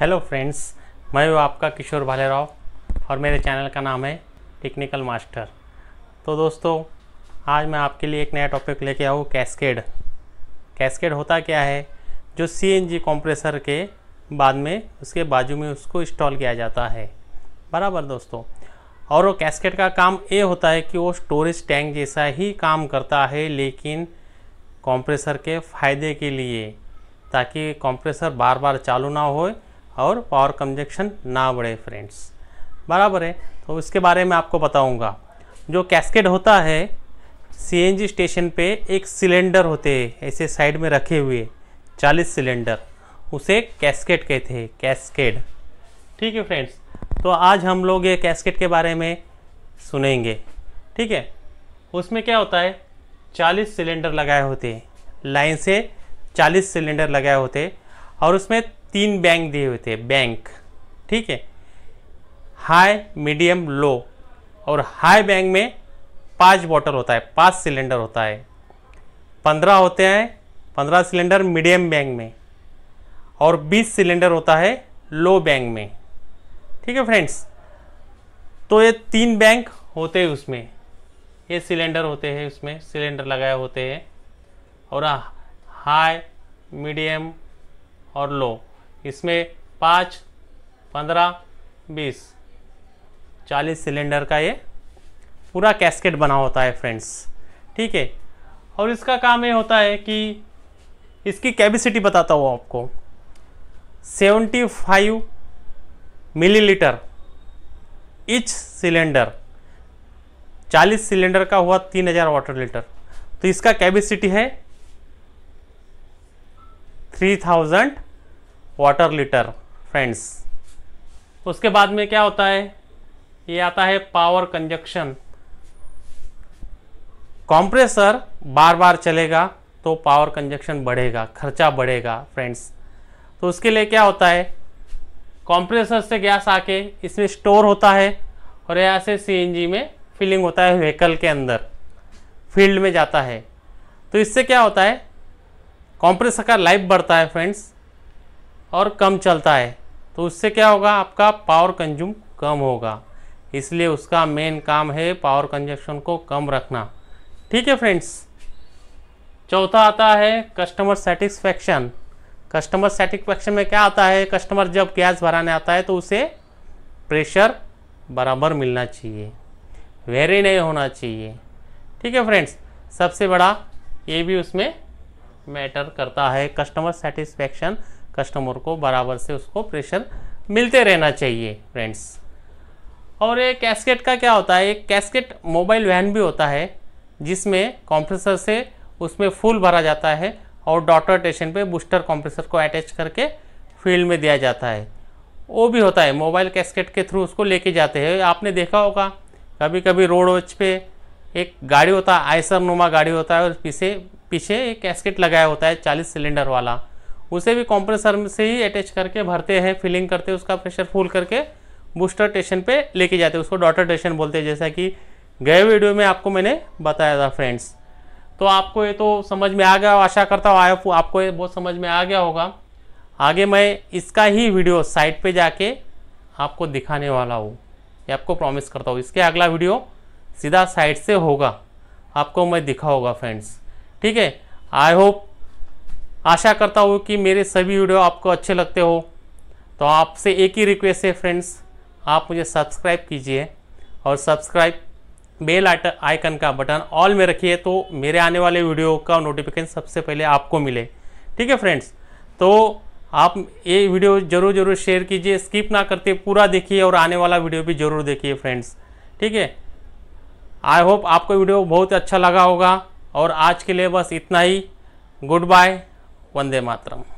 hello friends मैं हूँ आपका किशोर भालेराव और मेरे चैनल का नाम है टेक्निकल मास्टर तो दोस्तों आज मैं आपके लिए एक नया टॉपिक लेके आऊँ कैस्केड कैस्केड होता क्या है जो सीएनजी कंप्रेसर के बाद में उसके बाजू में उसको इंस्टॉल किया जाता है बराबर दोस्तों और वो कैस्केड का काम ये होता है कि वो स्टोरेज टैंक जैसा ही काम करता है लेकिन कॉम्प्रेसर के फ़ायदे के लिए ताकि कॉम्प्रेसर बार बार चालू ना होए और पावर कंजक्शन ना बढ़े फ्रेंड्स बराबर है तो इसके बारे में आपको बताऊंगा जो कैस्केड होता है सीएनजी स्टेशन पे एक सिलेंडर होते हैं ऐसे साइड में रखे हुए 40 सिलेंडर उसे कैस्केड कहते हैं कैस्केड ठीक है फ्रेंड्स तो आज हम लोग ये कैस्केड के बारे में सुनेंगे ठीक है उसमें क्या होता है चालीस सिलेंडर लगाए होते हैं लाइन से चालीस सिलेंडर लगाए होते हैं और उसमें तीन बैंक दिए हुए थे बैंक ठीक है हाई मीडियम लो और हाई बैंक में पाँच बॉटल होता है पाँच सिलेंडर होता है पंद्रह होते हैं पंद्रह सिलेंडर मीडियम बैंक में और बीस सिलेंडर होता है लो बैंक में ठीक है फ्रेंड्स तो ये तीन बैंक होते हैं उसमें ये सिलेंडर होते हैं उसमें सिलेंडर लगाए होते हैं और हाई मीडियम और लो इसमें पाँच पंद्रह बीस चालीस सिलेंडर का ये पूरा कैस्केट बना होता है फ्रेंड्स ठीक है और इसका काम ये होता है कि इसकी कैपेसिटी बताता हूँ आपको seventy milli millilitre each cylinder चालीस सिलेंडर का हुआ तीन हज़ार वाटर लीटर तो इसका कैपेसिटी है three thousand water litre friends उसके बाद में क्या होता है ये आता है पावर कंजक्शन कॉम्प्रेसर बार बार चलेगा तो पावर कंजक्शन बढ़ेगा खर्चा बढ़ेगा फ्रेंड्स तो उसके लिए क्या होता है कॉम्प्रेसर से गैस आके इसमें स्टोर होता है और यहाँ से सीएनजी में फिलिंग होता है व्हीकल के अंदर फील्ड में जाता है तो इससे क्या होता है कॉम्प्रेसर का लाइफ बढ़ता है फ्रेंड्स और कम चलता है तो उससे क्या होगा आपका पावर कंज्यूम कम होगा इसलिए उसका मेन काम है पावर कंजक्शन को कम रखना ठीक है फ्रेंड्स चौथा आता है कस्टमर सेटिस्फैक्शन कस्टमर सेटिस्फैक्शन में क्या आता है कस्टमर जब गैस भराने आता है तो उसे प्रेशर बराबर मिलना चाहिए वेरी नहीं होना चाहिए ठीक है फ्रेंड्स सबसे बड़ा ये भी उसमें मैटर करता है कस्टमर सेटिस्फैक्शन कस्टमर को बराबर से उसको प्रेशर मिलते रहना चाहिए फ्रेंड्स और एक कैस्केट का क्या होता है एक कैस्केट मोबाइल वैन भी होता है जिसमें कंप्रेसर से उसमें फुल भरा जाता है और डॉटर स्टेशन पे बूस्टर कंप्रेसर को अटैच करके फील्ड में दिया जाता है वो भी होता है मोबाइल कैस्केट के थ्रू उसको लेके जाते हैं आपने देखा होगा कभी कभी रोड पे एक गाड़ी होता है आयसर नुमा गाड़ी होता है और पीछे पीछे एक कैस्केट लगाया होता है चालीस सिलेंडर वाला उसे भी कॉम्प्रेसर से ही अटैच करके भरते हैं फिलिंग करते हैं उसका प्रेशर फुल करके बूस्टर स्टेशन पे लेके जाते हैं उसको डॉटर स्टेशन बोलते हैं जैसा कि गए वीडियो में आपको मैंने बताया था फ्रेंड्स तो आपको ये तो समझ में आ गया आशा करता हूँ आपको ये बहुत समझ में आ गया होगा आगे मैं इसका ही वीडियो साइट पर जाके आपको दिखाने वाला हूँ ये आपको प्रॉमिस करता हूँ इसके अगला वीडियो सीधा साइट से होगा आपको मैं दिखा होगा फ्रेंड्स ठीक है आई होप आशा करता हूँ कि मेरे सभी वीडियो आपको अच्छे लगते हो तो आपसे एक ही रिक्वेस्ट है फ्रेंड्स आप मुझे सब्सक्राइब कीजिए और सब्सक्राइब बेल आइकन का बटन ऑल में रखिए तो मेरे आने वाले वीडियो का नोटिफिकेशन सबसे पहले आपको मिले ठीक है फ्रेंड्स तो आप ये वीडियो ज़रूर ज़रूर शेयर कीजिए स्किप ना करते पूरा देखिए और आने वाला वीडियो भी ज़रूर देखिए फ्रेंड्स ठीक है आई होप आपको वीडियो बहुत अच्छा लगा होगा और आज के लिए बस इतना ही गुड बाय वंदे मातरम